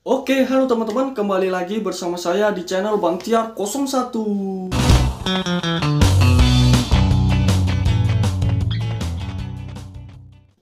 Oke, halo teman-teman, kembali lagi bersama saya di channel Bang Tiar 01.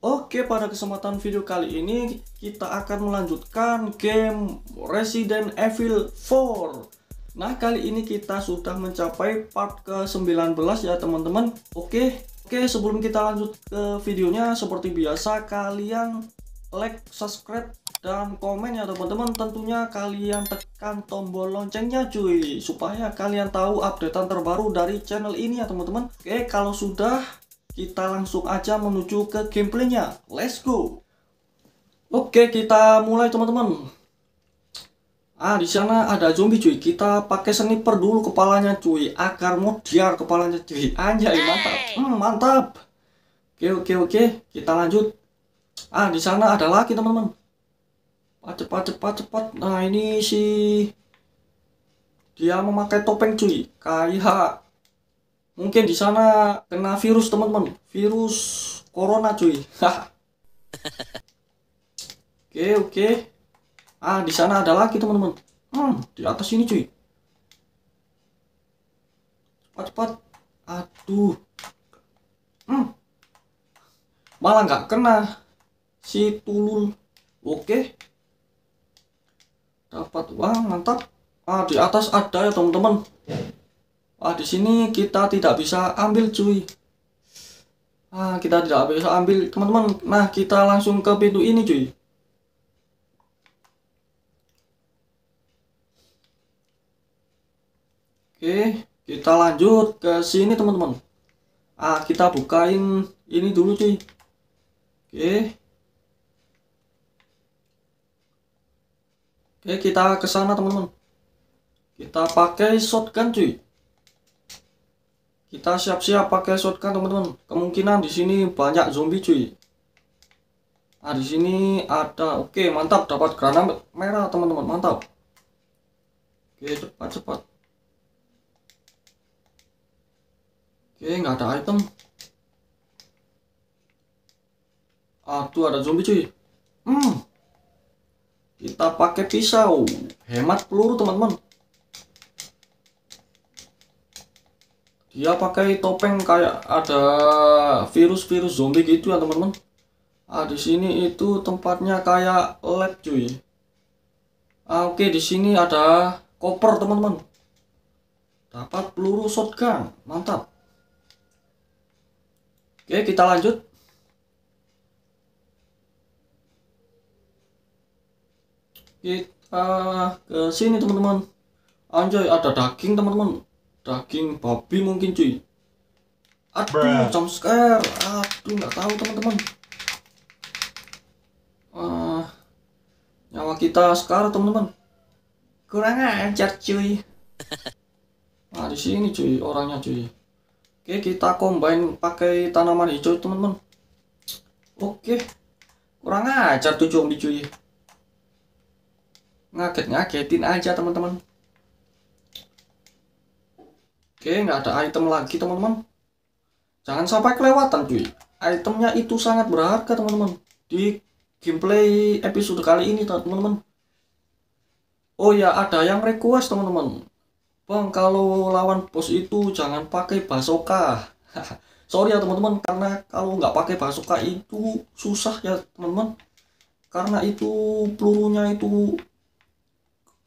Oke, pada kesempatan video kali ini kita akan melanjutkan game Resident Evil 4. Nah, kali ini kita sudah mencapai part ke-19 ya, teman-teman. Oke. Oke, sebelum kita lanjut ke videonya, seperti biasa kalian like, subscribe, dalam komen ya teman-teman tentunya kalian tekan tombol loncengnya cuy supaya kalian tahu updatean terbaru dari channel ini ya teman-teman oke kalau sudah kita langsung aja menuju ke gameplaynya let's go oke kita mulai teman-teman ah di sana ada zombie cuy kita pakai sniper dulu kepalanya cuy akar modiar kepalanya cuy anjay mantap hmm, mantap oke oke oke kita lanjut ah di sana ada lagi teman-teman ah, cepat cepat cepat nah ini si dia memakai topeng cuy kayak mungkin di sana kena virus teman-teman virus corona cuy oke oke ah di sana ada lagi teman-teman hmm, di atas ini cuy cepat cepat aduh hmm. malah nggak kena si tulul oke dapat uang mantap ah di atas ada ya teman-teman ah di sini kita tidak bisa ambil cuy ah kita tidak bisa ambil teman-teman nah kita langsung ke pintu ini cuy oke kita lanjut ke sini teman-teman ah kita bukain ini dulu cuy oke Oke, kita ke sana, teman-teman. Kita pakai shotgun, cuy. Kita siap-siap pakai shotgun, teman-teman. Kemungkinan di sini banyak zombie, cuy. Nah, di sini ada oke, mantap dapat granat merah, teman-teman. Mantap. Oke, cepat-cepat. Oke, nggak ada item. Aduh, ada zombie, cuy. Hmm. Kita pakai pisau. Hemat peluru, teman-teman. Dia pakai topeng kayak ada virus-virus zombie gitu ya, teman-teman. Ah, di sini itu tempatnya kayak lab, cuy. Ah, oke, okay, di sini ada koper, teman-teman. Dapat peluru shotgun. Mantap. Oke, kita lanjut. kita ke sini teman-teman anjay ada daging teman-teman daging babi mungkin cuy aduh jump scare aduh nggak tahu teman-teman uh, nyawa kita sekarang teman-teman kurang ajar cuy nah di sini cuy orangnya cuy oke kita combine pakai tanaman hijau teman-teman oke kurang ajar tuh zombie cuy ngaget-ngagetin aja teman-teman oke nggak ada item lagi teman-teman jangan sampai kelewatan cuy itemnya itu sangat berharga teman-teman di gameplay episode kali ini teman-teman oh ya ada yang request teman-teman bang kalau lawan bos itu jangan pakai basoka sorry ya teman-teman karena kalau nggak pakai basoka itu susah ya teman-teman karena itu pelurunya itu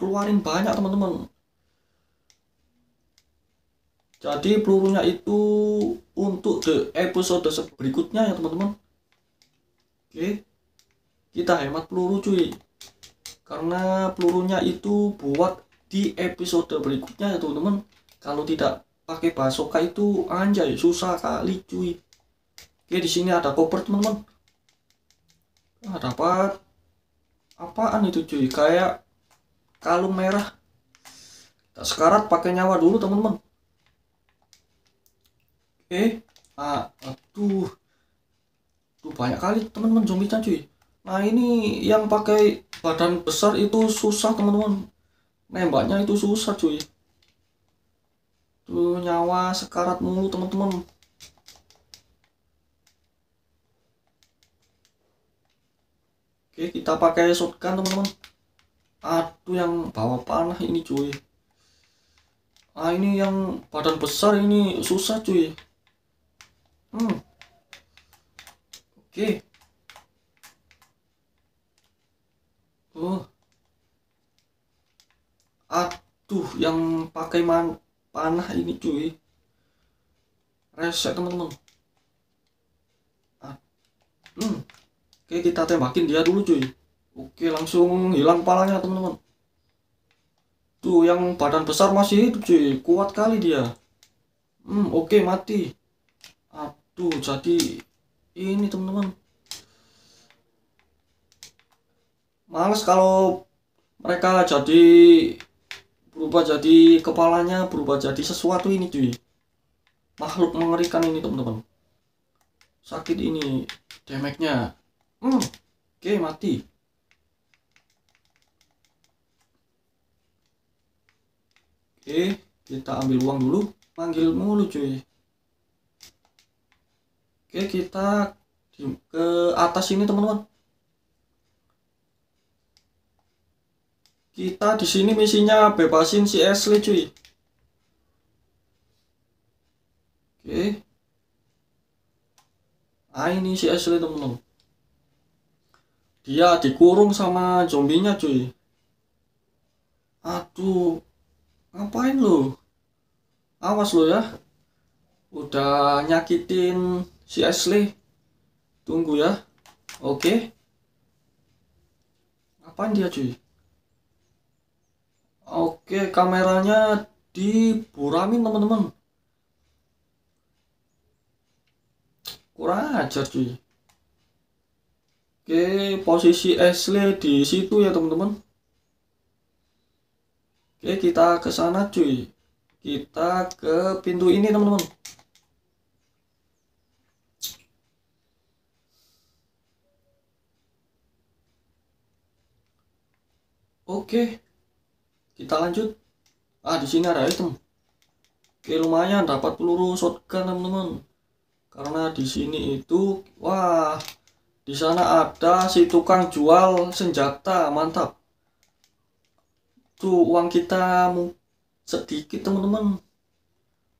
keluarin banyak teman-teman jadi pelurunya itu untuk the episode berikutnya ya teman-teman oke kita hemat peluru cuy karena pelurunya itu buat di episode berikutnya ya teman-teman kalau tidak pakai basoka itu anjay susah kali cuy oke di sini ada koper teman-teman nah, dapat apaan itu cuy kayak kalung merah kita sekarat pakai nyawa dulu teman-teman eh ah aduh tuh banyak kali teman-teman -teman, cuy nah ini yang pakai badan besar itu susah teman-teman nembaknya itu susah cuy tuh nyawa sekarat mulu teman-teman oke kita pakai shotgun teman-teman aduh yang bawa panah ini cuy ah ini yang badan besar ini susah cuy hmm oke okay. oh aduh yang pakai man panah ini cuy reset teman-teman ah. hmm oke kita tembakin dia dulu cuy Oke langsung hilang palanya teman-teman Tuh yang badan besar masih hidup sih Kuat kali dia Hmm oke mati Aduh jadi Ini teman-teman Males kalau mereka jadi berubah jadi kepalanya berubah jadi sesuatu ini cuy makhluk mengerikan ini teman-teman sakit ini damage-nya hmm oke mati Oke, eh, kita ambil uang dulu. Panggil mulu cuy. Oke, kita ke atas ini teman-teman. Kita di sini misinya bebasin si Ashley cuy. Oke. Ah ini si Ashley teman-teman. Dia dikurung sama zombinya cuy. Aduh, ngapain lu awas lo ya udah nyakitin si Ashley tunggu ya oke ngapain dia cuy oke kameranya diburamin teman-teman kurang ajar cuy oke posisi Ashley di situ ya teman-teman Oke, kita ke sana cuy. Kita ke pintu ini, teman-teman. Oke. Kita lanjut. Ah, di sini ada item. Oke, lumayan dapat peluru shotgun, teman-teman. Karena di sini itu wah, di sana ada si tukang jual senjata, mantap itu uang kita sedikit teman-teman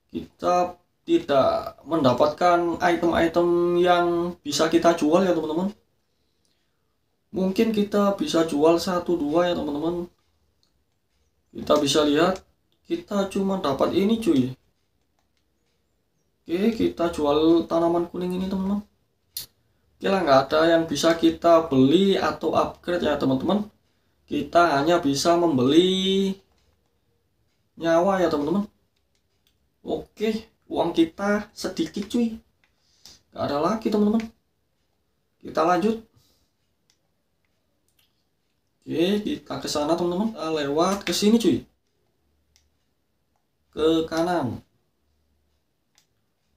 kita tidak mendapatkan item-item yang bisa kita jual ya teman-teman mungkin kita bisa jual satu dua ya teman-teman kita bisa lihat kita cuma dapat ini cuy oke kita jual tanaman kuning ini teman-teman kira nggak ada yang bisa kita beli atau upgrade ya teman-teman kita hanya bisa membeli nyawa ya teman-teman oke uang kita sedikit cuy gak ada lagi teman-teman kita lanjut oke kita ke sana teman-teman eh, lewat ke sini cuy ke kanan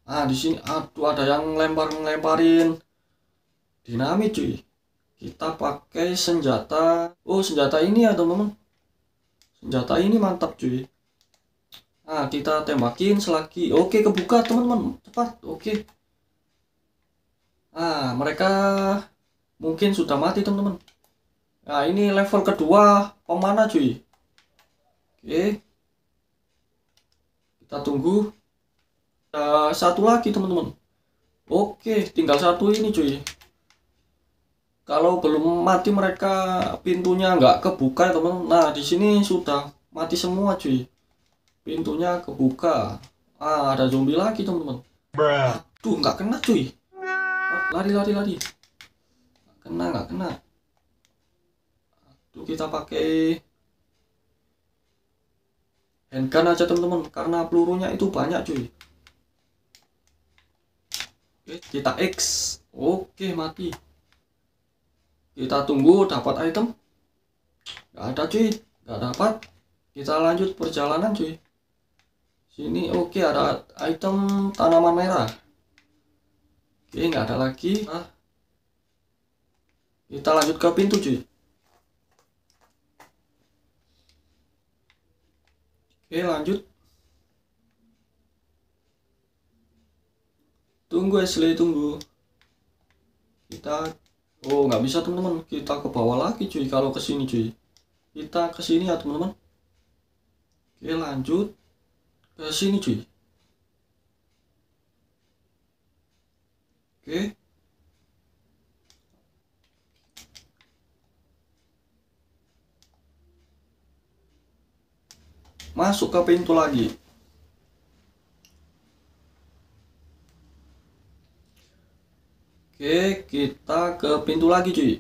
ah di sini aduh ada yang lempar lemparin dinamit cuy kita pakai senjata oh senjata ini ya teman-teman senjata ini mantap cuy nah kita tembakin selagi oke kebuka teman-teman cepat oke nah mereka mungkin sudah mati teman-teman nah ini level kedua pemana cuy oke kita tunggu uh, satu lagi teman-teman oke tinggal satu ini cuy kalau belum mati mereka pintunya nggak kebuka ya teman nah di sini sudah mati semua cuy pintunya kebuka ah ada zombie lagi teman-teman tuh nggak kena cuy ah, lari lari lari nggak kena nggak kena tuh kita pakai handgun aja teman-teman karena pelurunya itu banyak cuy Oke, kita X oke mati kita tunggu dapat item. nggak ada cuy, nggak dapat. Kita lanjut perjalanan cuy. Sini oke okay, ada item tanaman merah. Oke okay, nggak ada lagi. Nah, kita lanjut ke pintu cuy. Oke okay, lanjut. Tunggu Ashley tunggu. Kita oh nggak bisa teman-teman kita ke bawah lagi cuy kalau ke sini cuy kita ke sini ya teman-teman oke lanjut ke sini cuy oke masuk ke pintu lagi Oke, kita ke pintu lagi, cuy.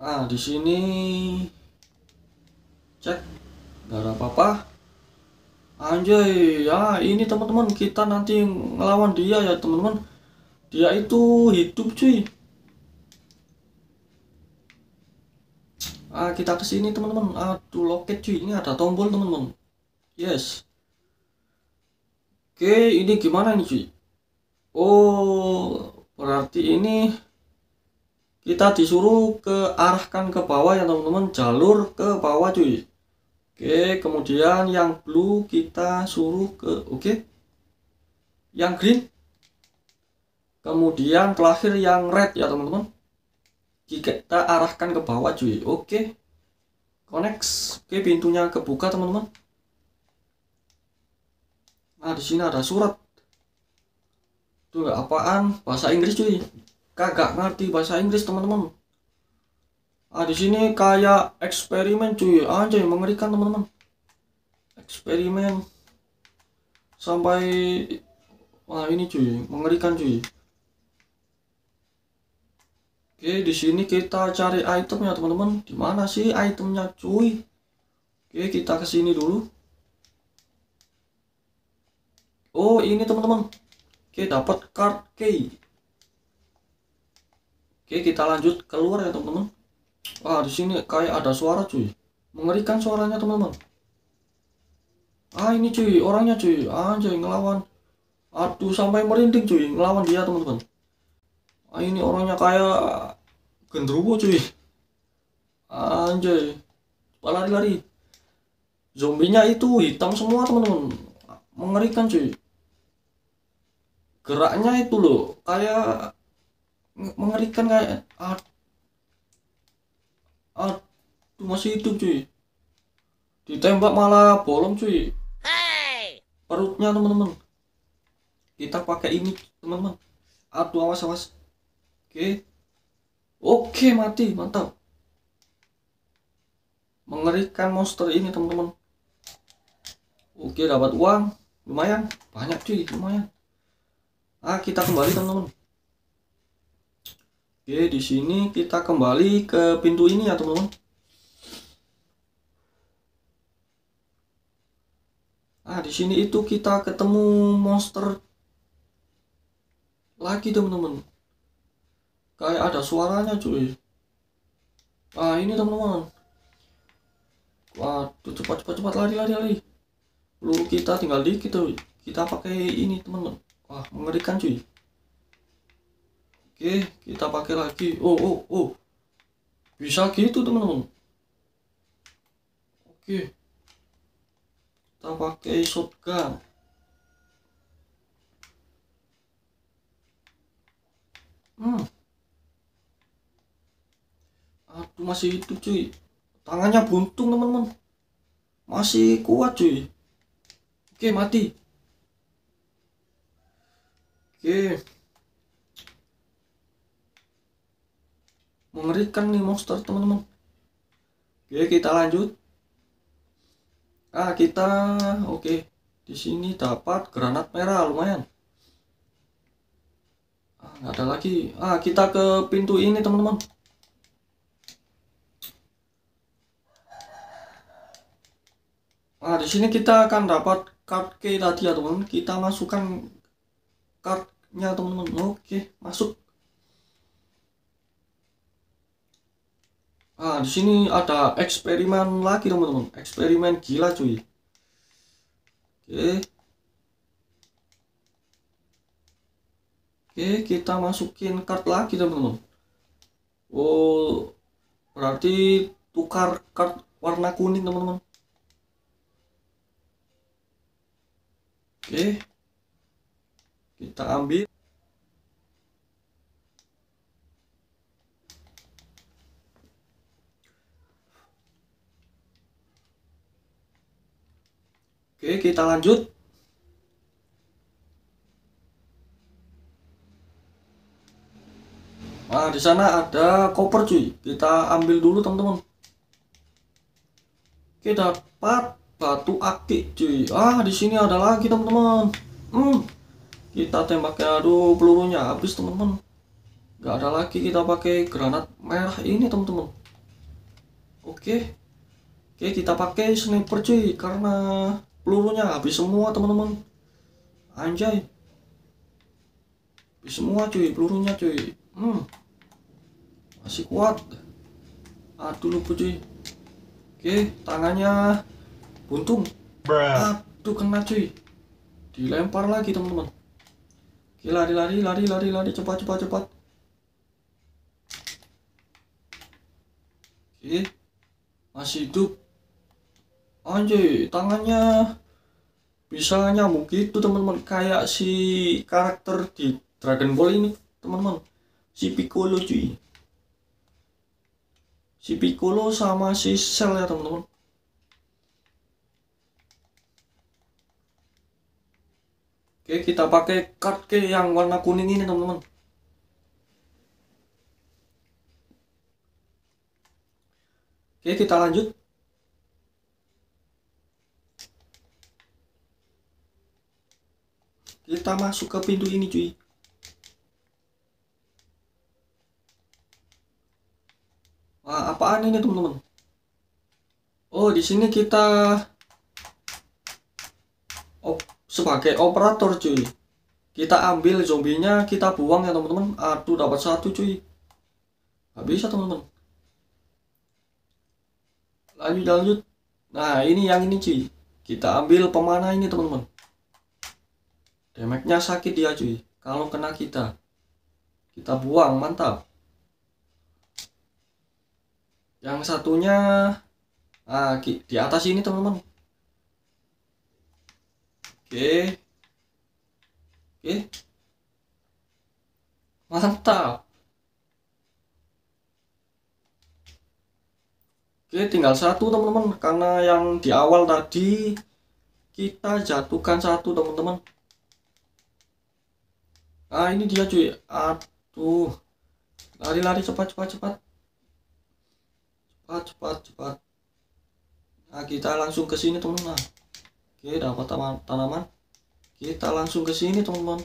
Ah, di sini cek nggak ada apa-apa. Anjay, ya ini teman-teman kita nanti ngelawan dia ya teman-teman. Dia itu hidup cuy. Ah, kita ke sini teman-teman. Aduh, loket cuy. Ini ada tombol teman-teman. Yes. Oke, ini gimana nih cuy? oh berarti ini kita disuruh ke arahkan ke bawah ya teman-teman jalur ke bawah cuy Oke, kemudian yang blue kita suruh ke oke. Yang green. Kemudian terakhir yang red ya, teman-teman. Kita arahkan ke bawah cuy. Oke. Connect. Oke, pintunya kebuka, teman-teman. Nah, di sini ada surat tuh apaan bahasa Inggris cuy kagak ngerti bahasa Inggris teman-teman ah di sini kayak eksperimen cuy anjay mengerikan teman-teman eksperimen sampai wah ini cuy mengerikan cuy Oke, di sini kita cari itemnya, teman-teman. Di mana sih itemnya, cuy? Oke, kita kesini dulu. Oh, ini, teman-teman. Oke, dapat card key. Oke, kita lanjut keluar ya, teman-teman. Wah, di sini kayak ada suara, cuy. Mengerikan suaranya, teman-teman. Ah, ini cuy, orangnya cuy. Ah Anjay, ngelawan. Aduh, sampai merinding cuy, ngelawan dia, teman-teman. Ah, ini orangnya kayak genderuwo, cuy. Ah Anjay. Lari-lari. Zombinya itu hitam semua, teman-teman. Mengerikan cuy geraknya itu loh kayak mengerikan kayak aduh masih hidup cuy ditembak malah bolong cuy hey! perutnya teman-teman kita pakai ini teman-teman aduh awas awas oke oke mati mantap mengerikan monster ini teman-teman oke dapat uang lumayan banyak cuy lumayan Ah, kita kembali teman-teman. Oke, di sini kita kembali ke pintu ini ya teman-teman. Ah, di sini itu kita ketemu monster lagi teman-teman. Kayak ada suaranya cuy. Ah, ini teman-teman. Waduh, cepat cepat cepat lari lari lari. kita tinggal dikit tuh. Kita pakai ini teman-teman wah mengerikan cuy oke kita pakai lagi oh oh oh bisa gitu teman-teman oke kita pakai shotgun hmm aduh masih itu cuy tangannya buntung teman-teman masih kuat cuy oke mati Oke. Mengerikan nih monster, teman-teman. Oke, kita lanjut. Ah, kita oke. Di sini dapat granat merah lumayan. Ah, gak ada lagi. Ah, kita ke pintu ini, teman-teman. Ah di sini kita akan dapat card key tadi ya, teman. Kita masukkan card nyala teman-teman oke masuk ah di sini ada eksperimen lagi teman-teman eksperimen gila cuy oke oke kita masukin kart lagi teman-teman oh berarti tukar kart warna kuning teman-teman oke kita ambil Oke, kita lanjut. Nah, di sana ada koper cuy. Kita ambil dulu, teman-teman. Kita dapat batu akik cuy. Ah, di sini ada lagi, teman-teman. Hmm kita tembaknya aduh pelurunya habis teman-teman nggak ada lagi kita pakai granat merah ini teman-teman oke oke kita pakai sniper cuy karena pelurunya habis semua teman-teman anjay habis semua cuy pelurunya cuy hmm masih kuat aduh lupa cuy oke tangannya buntung Bruh. aduh kena cuy dilempar lagi teman-teman lari lari lari lari lari cepat cepat cepat oke masih hidup anjay tangannya bisa nyambung gitu teman-teman kayak si karakter di Dragon Ball ini teman-teman si Piccolo cuy si Piccolo sama si Cell ya teman-teman Oke, kita pakai card ke yang warna kuning ini, teman-teman. Oke, kita lanjut. Kita masuk ke pintu ini, cuy. Wah, apaan ini, teman-teman? Oh, di sini kita sebagai operator cuy kita ambil zombinya kita buang ya teman-teman aduh dapat satu cuy nggak bisa teman-teman lanjut lanjut nah ini yang ini cuy kita ambil pemana ini teman-teman damage sakit dia cuy kalau kena kita kita buang mantap yang satunya nah, di atas ini teman-teman Oke. Oke. Mantap. Oke, tinggal satu teman-teman karena yang di awal tadi kita jatuhkan satu teman-teman. Ah, ini dia cuy. Aduh. Lari-lari cepat cepat cepat. Cepat cepat cepat. Nah, kita langsung ke sini teman-teman. Oke, dapat tanaman. Kita langsung ke sini, teman-teman.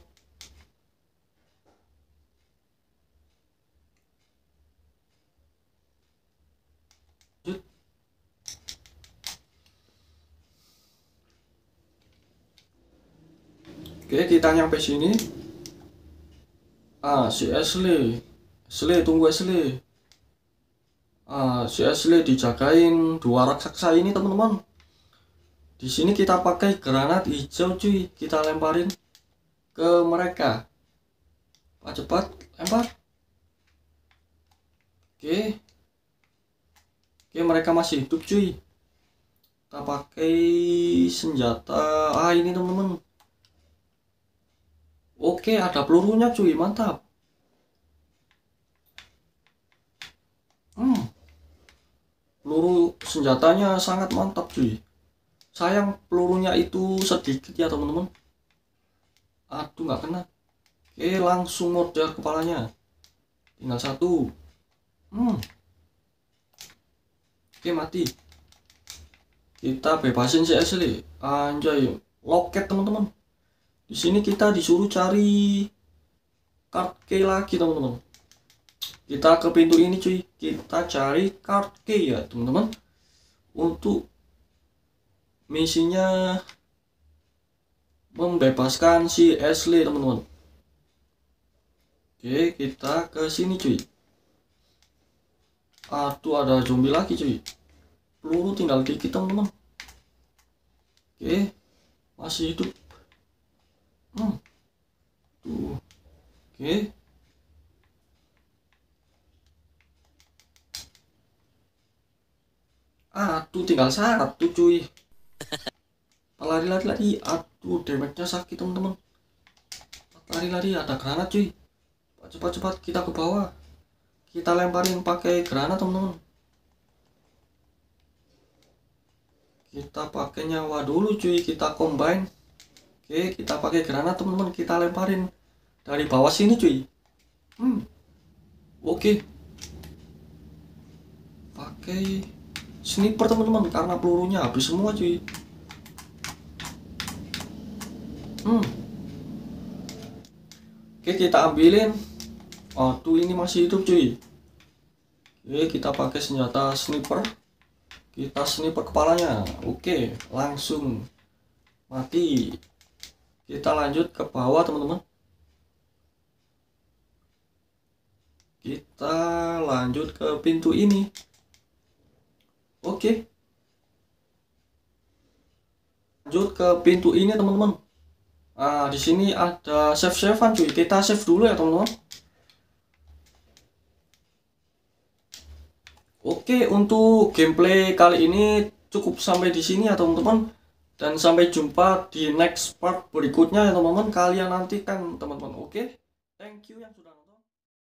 Oke, kita nyampe sini. Ah, si Ashley. Ashley, tunggu Ashley. Ah, si Ashley dijagain dua raksasa ini, teman-teman di sini kita pakai granat hijau cuy kita lemparin ke mereka pak cepat lempar oke oke mereka masih hidup cuy kita pakai senjata ah ini temen-temen oke ada pelurunya cuy mantap hmm peluru senjatanya sangat mantap cuy sayang pelurunya itu sedikit ya teman-teman aduh nggak kena oke langsung mode kepalanya tinggal satu hmm. oke mati kita bebasin si asli anjay loket teman-teman di sini kita disuruh cari card key lagi teman-teman kita ke pintu ini cuy kita cari card key ya teman-teman untuk misinya membebaskan si Ashley teman-teman oke kita ke sini cuy aduh ada zombie lagi cuy peluru tinggal dikit teman-teman oke masih hidup hmm. tuh oke aduh tinggal satu cuy lari-lari lari aduh damage-nya sakit teman-teman lari-lari ada granat cuy cepat-cepat kita ke bawah kita lemparin pakai granat teman-teman kita pakai nyawa dulu cuy kita combine oke kita pakai granat teman-teman kita lemparin dari bawah sini cuy hmm oke pakai sniper teman-teman karena pelurunya habis semua cuy hmm. oke kita ambilin waktu ini masih hidup cuy oke kita pakai senjata sniper kita sniper kepalanya oke langsung mati kita lanjut ke bawah teman-teman kita lanjut ke pintu ini Oke. Lanjut ke pintu ini teman-teman. Nah, di sini ada save-savean cuy. Kita save dulu ya teman-teman. Oke, untuk gameplay kali ini cukup sampai di sini ya teman-teman. Dan sampai jumpa di next part berikutnya ya teman-teman. Kalian nantikan teman-teman. Oke. Thank you yang sudah